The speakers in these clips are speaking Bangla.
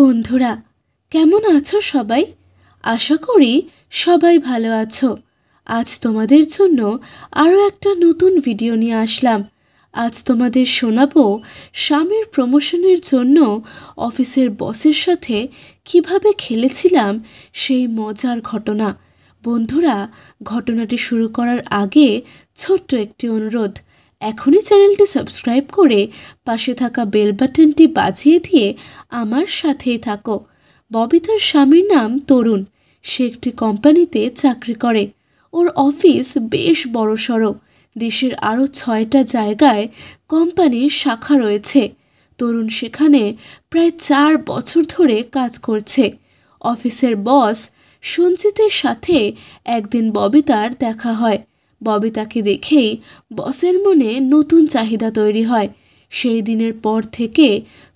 বন্ধুরা কেমন আছো সবাই আশা করি সবাই ভালো আছো আজ তোমাদের জন্য আরও একটা নতুন ভিডিও নিয়ে আসলাম আজ তোমাদের শোনাবো স্বামীর প্রমোশনের জন্য অফিসের বসের সাথে কিভাবে খেলেছিলাম সেই মজার ঘটনা বন্ধুরা ঘটনাটি শুরু করার আগে ছোট্ট একটি অনুরোধ এখনই চ্যানেলটি সাবস্ক্রাইব করে পাশে থাকা বেল বাটনটি বাজিয়ে দিয়ে আমার সাথেই থাকো ববিতার স্বামীর নাম তরুণ সে একটি কোম্পানিতে চাকরি করে ওর অফিস বেশ বড় সড়ো দেশের আরও ছয়টা জায়গায় কোম্পানির শাখা রয়েছে তরুণ সেখানে প্রায় চার বছর ধরে কাজ করছে অফিসের বস সঞ্চিতের সাথে একদিন ববিতার দেখা হয় ববি তাকে দেখেই বসের মনে নতুন চাহিদা তৈরি হয় সেই দিনের পর থেকে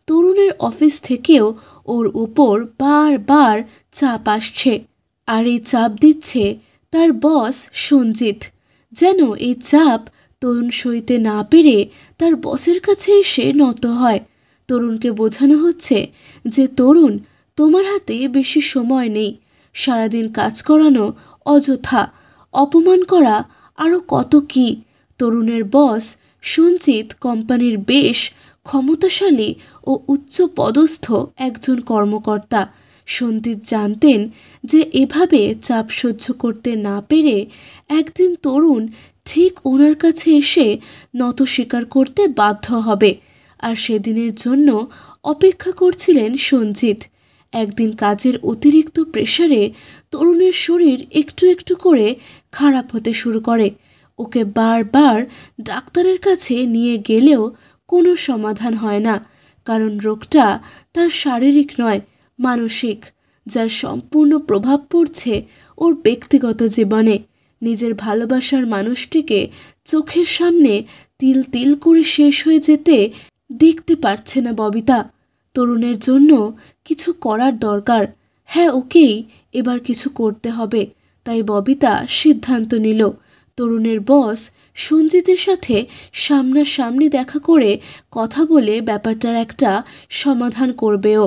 তরুণের অফিস থেকেও ওর ওপর বারবার চাপ আসছে আর এই চাপ দিচ্ছে তার বস সঞ্জিত যেন এই চাপ তরুণ সইতে না পেরে তার বসের কাছে এসে নত হয় তরুণকে বোঝানো হচ্ছে যে তরুণ তোমার হাতে বেশি সময় নেই সারাদিন কাজ করানো অযথা অপমান করা আরও কত কি তরুণের বস সঞ্চিত কোম্পানির বেশ ক্ষমতাশালী ও উচ্চ পদস্থ একজন কর্মকর্তা সন্দীপ জানতেন যে এভাবে চাপ সহ্য করতে না পেরে একদিন তরুণ ঠিক ওনার কাছে এসে নত স্বীকার করতে বাধ্য হবে আর সেদিনের জন্য অপেক্ষা করছিলেন সঞ্জিত একদিন কাজের অতিরিক্ত প্রেশারে তরুণের শরীর একটু একটু করে খারাপ হতে শুরু করে ওকে বারবার ডাক্তারের কাছে নিয়ে গেলেও কোনো সমাধান হয় না কারণ রোগটা তার শারীরিক নয় মানসিক যার সম্পূর্ণ প্রভাব পড়ছে ওর ব্যক্তিগত জীবনে নিজের ভালোবাসার মানুষটিকে চোখের সামনে তিল তিল করে শেষ হয়ে যেতে দেখতে পারছে না ববিতা তরুণের জন্য কিছু করার দরকার হ্যাঁ ওকেই এবার কিছু করতে হবে তাই ববিতা সিদ্ধান্ত নিল তরুণের বস সঞ্জিতের সাথে সামনাসামনি দেখা করে কথা বলে ব্যাপারটার একটা সমাধান করবেও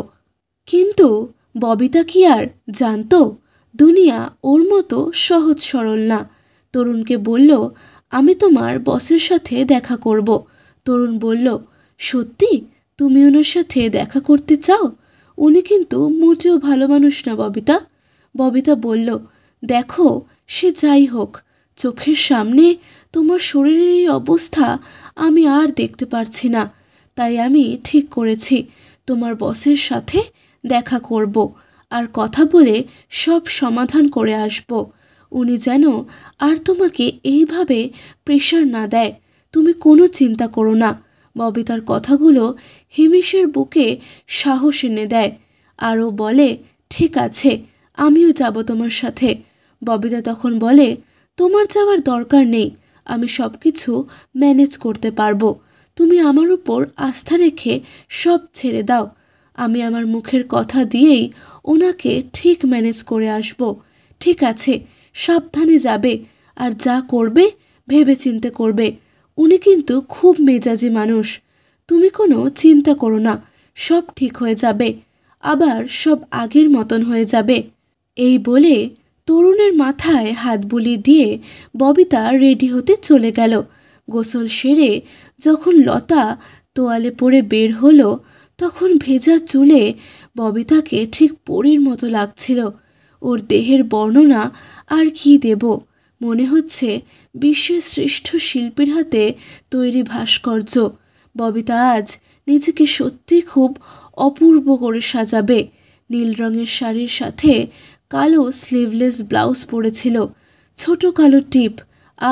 কিন্তু ববিতা কি আর জানতো দুনিয়া ওর মতো সহজ সরল না তরুণকে বলল আমি তোমার বসের সাথে দেখা করব তরুণ বলল সত্যি তুমি ওনার সাথে দেখা করতে চাও উনি কিন্তু মোটেও ভালো মানুষ না ববিতা ববিতা বলল দেখো সে যাই হোক চোখের সামনে তোমার শরীরের এই অবস্থা আমি আর দেখতে পারছি না তাই আমি ঠিক করেছি তোমার বসের সাথে দেখা করব আর কথা বলে সব সমাধান করে আসব উনি যেন আর তোমাকে এইভাবে প্রেশার না দেয় তুমি কোনো চিন্তা করো না ববিতার কথাগুলো হিমেশের বুকে সাহস এনে দেয় আরও বলে ঠিক আছে আমিও যাব তোমার সাথে ববিতা তখন বলে তোমার যাওয়ার দরকার নেই আমি সব কিছু ম্যানেজ করতে পারবো তুমি আমার উপর আস্থা রেখে সব ছেড়ে দাও আমি আমার মুখের কথা দিয়েই ওনাকে ঠিক ম্যানেজ করে আসব ঠিক আছে সাবধানে যাবে আর যা করবে ভেবে চিনতে করবে উনি কিন্তু খুব মেজাজি মানুষ তুমি কোনো চিন্তা করো না সব ঠিক হয়ে যাবে আবার সব আগের মতন হয়ে যাবে এই বলে তরুণের মাথায় হাত বুলিয়ে দিয়ে ববিতা রেডি হতে চলে গেল গোসল সেরে যখন লতা তোয়ালে পরে বের হলো তখন ভেজা চুলে ববিতাকে ঠিক পরীর মতো লাগছিল ওর দেহের বর্ণনা আর কি দেব মনে হচ্ছে বিশ্বের শ্রেষ্ঠ শিল্পীর হাতে তৈরি ভাস্কর্য ববিতা আজ নিজেকে সত্যি খুব অপূর্ব করে সাজাবে নীল রঙের শাড়ির সাথে কালো স্লিভলেস ব্লাউজ পরেছিল ছোট কালো টিপ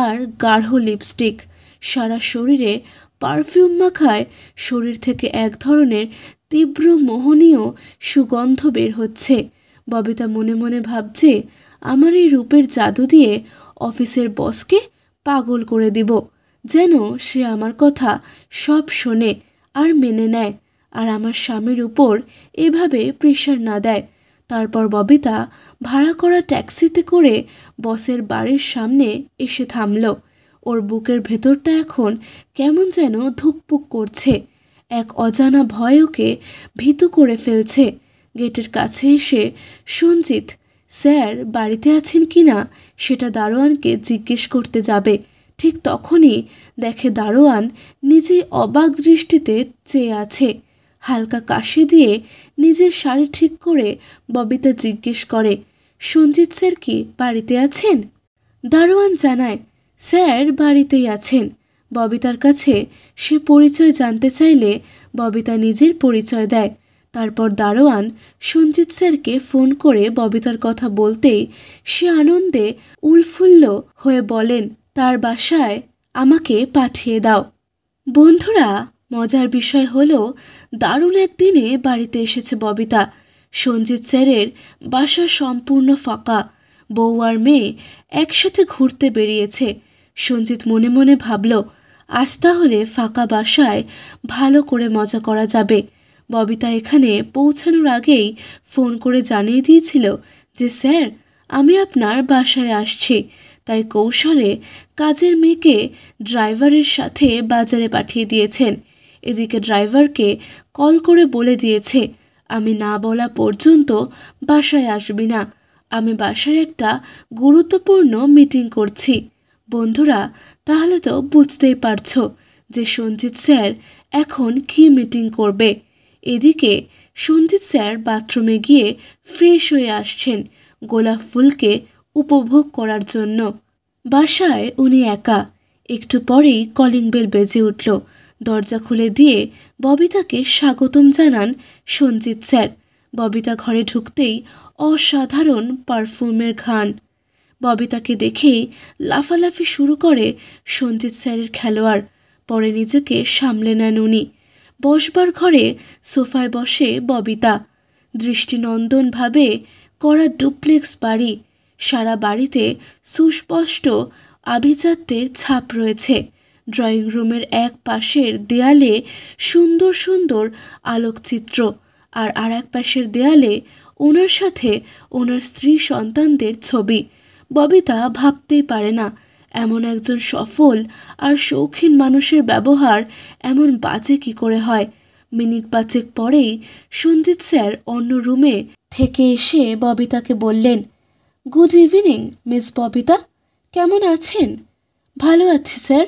আর গাঢ় লিপস্টিক সারা শরীরে পারফিউম মাখায় শরীর থেকে এক ধরনের তীব্র মোহনীয় সুগন্ধ বের হচ্ছে ববিতা মনে মনে ভাবছে আমার এই রূপের জাদু দিয়ে অফিসের বসকে পাগল করে দিব যেন সে আমার কথা সব শোনে আর মেনে নেয় আর আমার স্বামীর উপর এভাবে প্রেশার না দেয় তারপর ববিতা ভাড়া করা ট্যাক্সিতে করে বসের বাড়ির সামনে এসে থামল ওর বুকের ভেতরটা এখন কেমন যেন ধুকপুক করছে এক অজানা ভয় ওকে ভীতু করে ফেলছে গেটের কাছে এসে সঞ্জিত স্যার বাড়িতে আছেন কি না সেটা দারোয়ানকে জিজ্ঞেস করতে যাবে ঠিক তখনই দেখে দারোয়ান নিজেই অবাক দৃষ্টিতে চেয়ে আছে হালকা কাশি দিয়ে নিজের শাড়ি ঠিক করে ববিতা জিজ্ঞেস করে সঞ্জিত স্যার কি বাড়িতে আছেন দারোয়ান জানায় স্যার বাড়িতেই আছেন ববিতার কাছে সে পরিচয় জানতে চাইলে ববিতা নিজের পরিচয় দেয় তারপর দারোয়ান সঞ্জিত স্যারকে ফোন করে ববিতার কথা বলতেই সে আনন্দে উলফুল্ল হয়ে বলেন তার বাসায় আমাকে পাঠিয়ে দাও বন্ধুরা মজার বিষয় হল দারুণ একদিনে বাড়িতে এসেছে ববিতা সঞ্জিত স্যারের বাসা সম্পূর্ণ ফাঁকা বউ আর মেয়ে একসাথে ঘুরতে বেরিয়েছে সঞ্জিত মনে মনে ভাবল আজ তাহলে ফাঁকা বাসায় ভালো করে মজা করা যাবে ববিতা এখানে পৌঁছানোর আগেই ফোন করে জানিয়ে দিয়েছিল যে স্যার আমি আপনার বাসায় আসছি তাই কৌশলে কাজের মেয়েকে ড্রাইভারের সাথে বাজারে পাঠিয়ে দিয়েছেন এদিকে ড্রাইভারকে কল করে বলে দিয়েছে আমি না বলা পর্যন্ত বাসায় আসবি না আমি বাসায় একটা গুরুত্বপূর্ণ মিটিং করছি বন্ধুরা তাহলে তো বুঝতেই পারছো যে সঞ্জিত স্যার এখন কি মিটিং করবে এদিকে সঞ্জিত স্যার বাথরুমে গিয়ে ফ্রেশ হয়ে আসছেন গোলাপ ফুলকে উপভোগ করার জন্য বাসায় উনি একা একটু পরেই কলিং বেল বেজে উঠল দরজা খুলে দিয়ে ববিতাকে স্বাগতম জানান সঞ্জিত স্যার ববিতা ঘরে ঢুকতেই অসাধারণ পারফিউমের ঘান ববিতাকে দেখেই লাফালাফি শুরু করে সঞ্জিত স্যারের খেলোয়াড় পরে নিজেকে সামলে নেন উনি বসবার ঘরে সোফায় বসে ববিতা দৃষ্টিনন্দনভাবে করা ডুপ্লেক্স বাড়ি সারা বাড়িতে সুস্পষ্ট আভিজাত্যের ছাপ রয়েছে ড্রয়িং রুমের এক পাশের দেয়ালে সুন্দর সুন্দর আলোকচিত্র আর আর এক পাশের দেয়ালে ওনার সাথে ওনার স্ত্রী সন্তানদের ছবি ববিতা ভাবতেই পারে না এমন একজন সফল আর শৌখিন মানুষের ব্যবহার এমন বাজে কি করে হয় মিনিট পাঁচেক পরেই সঞ্জিত স্যার অন্য রুমে থেকে এসে ববিতাকে বললেন গুড ইভিনিং মিস ববিতা কেমন আছেন ভালো আছি স্যার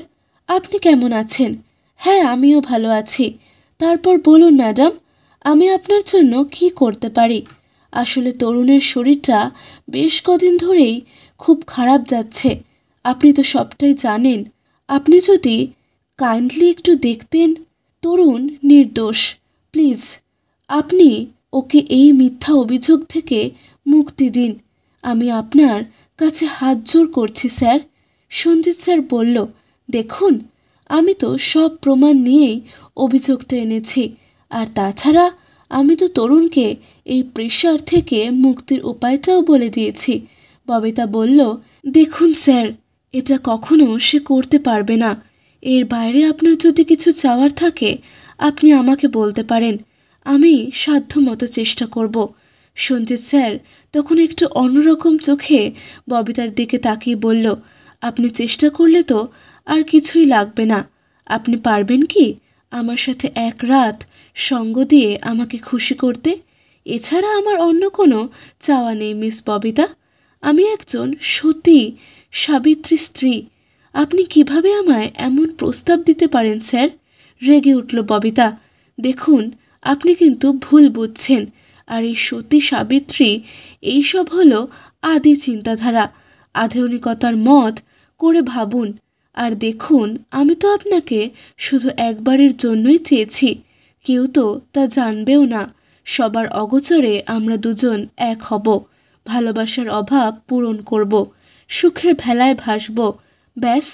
আপনি কেমন আছেন হ্যাঁ আমিও ভালো আছি তারপর বলুন ম্যাডাম আমি আপনার জন্য কি করতে পারি আসলে তরুণের শরীরটা বেশ কদিন ধরেই খুব খারাপ যাচ্ছে আপনি তো সবটাই জানেন আপনি যদি কাইন্ডলি একটু দেখতেন তরুণ নির্দোষ প্লিজ আপনি ওকে এই মিথ্যা অভিযোগ থেকে মুক্তি দিন আমি আপনার কাছে হাত জোর করছি স্যার সঞ্জিত স্যার বলল দেখুন আমি তো সব প্রমাণ নিয়েই অভিযোগটা এনেছি আর তাছাড়া আমি তো তরুণকে এই প্রেশার থেকে মুক্তির উপায়টাও বলে দিয়েছি ববিতা বলল দেখুন স্যার এটা কখনো সে করতে পারবে না এর বাইরে আপনার যদি কিছু চাওয়ার থাকে আপনি আমাকে বলতে পারেন আমি সাধ্যমতো চেষ্টা করব সঞ্জিত স্যার তখন একটু অন্যরকম চোখে ববিতার দিকে তাকিয়ে বলল আপনি চেষ্টা করলে তো আর কিছুই লাগবে না আপনি পারবেন কি আমার সাথে এক রাত সঙ্গ দিয়ে আমাকে খুশি করতে এছাড়া আমার অন্য কোনো চাওয়া নেই মিস ববিতা আমি একজন সতী সাবিত্রী স্ত্রী আপনি কিভাবে আমায় এমন প্রস্তাব দিতে পারেন স্যার রেগে উঠল ববিতা দেখুন আপনি কিন্তু ভুল বুঝছেন আর এই সতী সাবিত্রী এইসব হলো আদি চিন্তাধারা আধুনিকতার মত করে ভাবুন আর দেখুন আমি তো আপনাকে শুধু একবারের জন্যই চেয়েছি কেউ তো তা জানবেও না সবার অগোচরে আমরা দুজন এক হব ভালোবাসার অভাব পূরণ করব সুখের ভেলায় ভাসব ব্যাস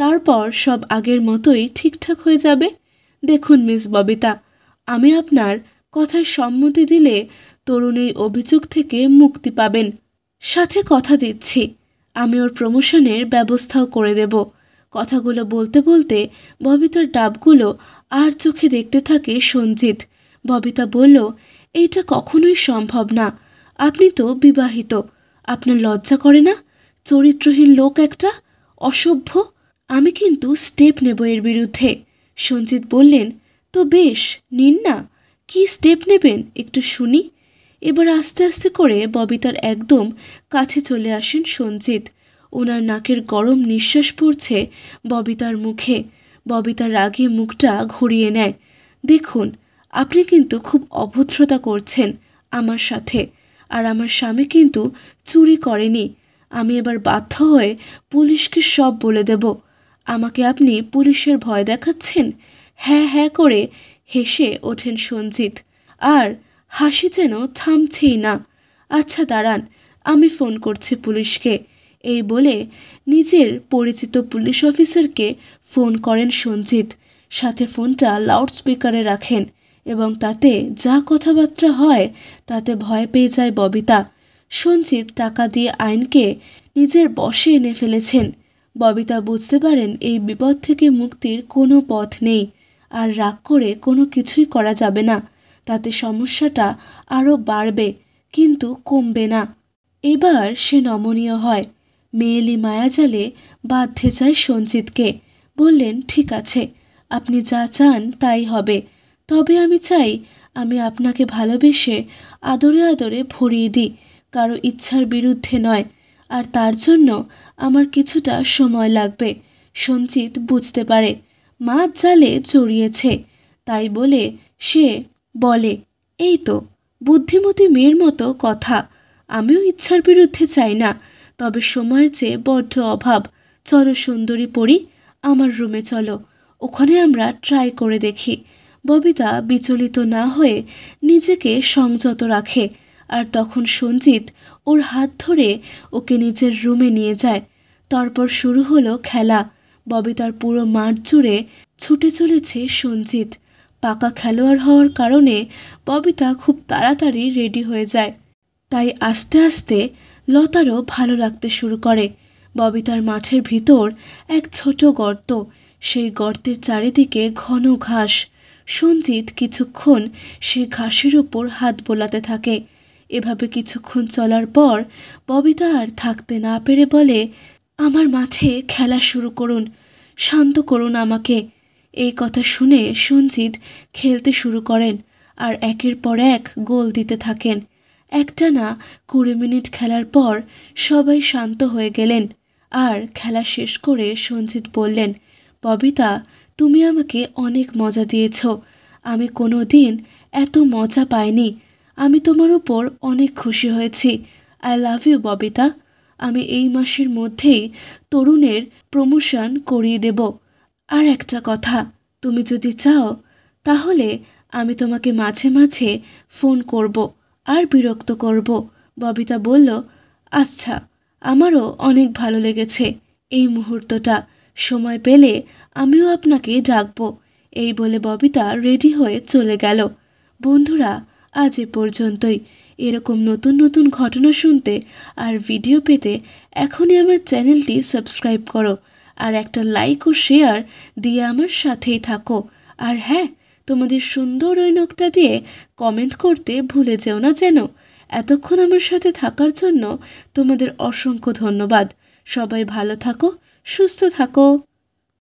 তারপর সব আগের মতোই ঠিকঠাক হয়ে যাবে দেখুন মিস ববিতা আমি আপনার কথায় সম্মতি দিলে তরুণ এই অভিযোগ থেকে মুক্তি পাবেন সাথে কথা দিচ্ছি আমি ওর প্রমোশনের ব্যবস্থাও করে দেব কথাগুলো বলতে বলতে ববিতার ডাবগুলো আর চোখে দেখতে থাকে সঞ্জিত ববিতা বলল এইটা কখনোই সম্ভব না আপনি তো বিবাহিত আপনার লজ্জা করে না চরিত্রহীন লোক একটা অসভ্য আমি কিন্তু স্টেপ নেব এর বিরুদ্ধে সঞ্জিত বললেন তো বেশ নিন না কি স্টেপ নেবেন একটু শুনি এবার আস্তে আস্তে করে ববিতার একদম কাছে চলে আসেন সঞ্জিত ওনার নাকের গরম নিঃশ্বাস পড়ছে ববিতার মুখে ববিতা রাগে মুখটা ঘুরিয়ে নেয় দেখুন আপনি কিন্তু খুব অভদ্রতা করছেন আমার সাথে আর আমার স্বামী কিন্তু চুরি করেনি আমি এবার বাধ্য হয়ে পুলিশকে সব বলে দেব আমাকে আপনি পুলিশের ভয় দেখাচ্ছেন হ্যাঁ হ্যাঁ করে হেসে ওঠেন সঞ্জিত আর হাসি যেন থামছেই না আচ্ছা দাঁড়ান আমি ফোন করছি পুলিশকে এই বলে নিজের পরিচিত পুলিশ অফিসারকে ফোন করেন সঞ্জিত সাথে ফোনটা লাউড স্পিকারে রাখেন এবং তাতে যা কথাবার্তা হয় তাতে ভয় পেয়ে যায় ববিতা সঞ্জিত টাকা দিয়ে আইনকে নিজের বশে এনে ফেলেছেন ববিতা বুঝতে পারেন এই বিপদ থেকে মুক্তির কোনো পথ নেই আর রাগ করে কোনো কিছুই করা যাবে না তাতে সমস্যাটা আরও বাড়বে কিন্তু কমবে না এবার সে নমনীয় হয় মেয়েলি মায়াজালে বাধ্যে যায় সঞ্জিতকে বললেন ঠিক আছে আপনি যা চান তাই হবে তবে আমি চাই আমি আপনাকে ভালোবেসে আদরে আদরে ভরিয়ে দিই কারো ইচ্ছার বিরুদ্ধে নয় আর তার জন্য আমার কিছুটা সময় লাগবে সঞ্চিত বুঝতে পারে মাছ জালে জড়িয়েছে তাই বলে সে বলে এই তো বুদ্ধিমতী মেয়ের মতো কথা আমিও ইচ্ছার বিরুদ্ধে চাই না তবে সময়ের চেয়ে বড্ড অভাব চলো সুন্দরী পড়ি আমার রুমে চলো ওখানে আমরা ট্রাই করে দেখি ববিতা বিচলিত না হয়ে নিজেকে সংযত রাখে আর তখন সঞ্জিত ওর হাত ধরে ওকে নিজের রুমে নিয়ে যায় তারপর শুরু হলো খেলা ববিতার পুরো মাঠ জুড়ে ছুটে চলেছে সঞ্জিত পাকা খেলোয়াড় হওয়ার কারণে ববিতা খুব তাড়াতাড়ি রেডি হয়ে যায় তাই আস্তে আস্তে লতারও ভালো লাগতে শুরু করে ববিতার মাছের ভিতর এক ছোট গর্ত সেই গর্তের চারিদিকে ঘন ঘাস সঞ্জিত কিছুক্ষণ সেই ঘাসের উপর হাত বোলাতে থাকে এভাবে কিছুক্ষণ চলার পর ববিতা আর থাকতে না পেরে বলে আমার মাঝে খেলা শুরু করুন শান্ত করুন আমাকে এই কথা শুনে সঞ্জিত খেলতে শুরু করেন আর একের পর এক গোল দিতে থাকেন একটানা কুড়ি মিনিট খেলার পর সবাই শান্ত হয়ে গেলেন আর খেলা শেষ করে সঞ্জিত বললেন ববিতা তুমি আমাকে অনেক মজা দিয়েছ আমি কোনো দিন এত মজা পাইনি আমি তোমার উপর অনেক খুশি হয়েছি আই লাভ ইউ ববিতা আমি এই মাসের মধ্যেই তরুণের প্রমোশন করিয়ে দেব আর একটা কথা তুমি যদি চাও তাহলে আমি তোমাকে মাঝে মাঝে ফোন করব আর বিরক্ত করব ববিতা বলল আচ্ছা আমারও অনেক ভালো লেগেছে এই মুহূর্তটা সময় পেলে আমিও আপনাকে ডাকবো এই বলে ববিতা রেডি হয়ে চলে গেল বন্ধুরা আজ এ পর্যন্তই এরকম নতুন নতুন ঘটনা শুনতে আর ভিডিও পেতে এখনই আমার চ্যানেলটি সাবস্ক্রাইব করো আর একটা লাইক ও শেয়ার দিয়ে আমার সাথেই থাকো আর হ্যাঁ তোমাদের সুন্দর ওই নখটা দিয়ে কমেন্ট করতে ভুলে যেও না যেন এতক্ষণ আমার সাথে থাকার জন্য তোমাদের অসংখ্য ধন্যবাদ সবাই ভালো থাকো সুস্থ থাকো